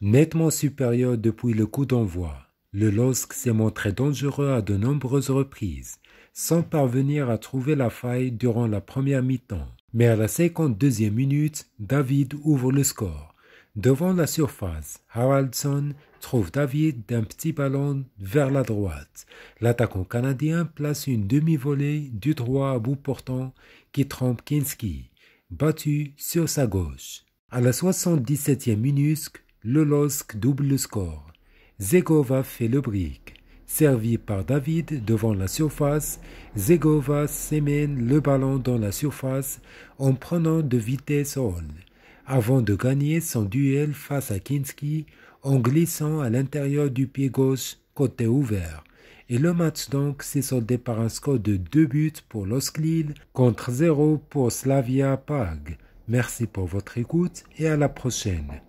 nettement supérieur depuis le coup d'envoi. Le LOSC s'est montré dangereux à de nombreuses reprises, sans parvenir à trouver la faille durant la première mi-temps. Mais à la 52e minute, David ouvre le score. Devant la surface, Haraldson trouve David d'un petit ballon vers la droite. L'attaquant canadien place une demi-volée du droit à bout portant qui trompe Kinski, battu sur sa gauche. À la 77e minute, le LOSC double le score. Zegova fait le brick. Servi par David devant la surface, Zegova s'émène le ballon dans la surface en prenant de vitesse on, avant de gagner son duel face à Kinski en glissant à l'intérieur du pied gauche côté ouvert. Et le match donc s'est soldé par un score de 2 buts pour Losk contre 0 pour Slavia Pag. Merci pour votre écoute et à la prochaine.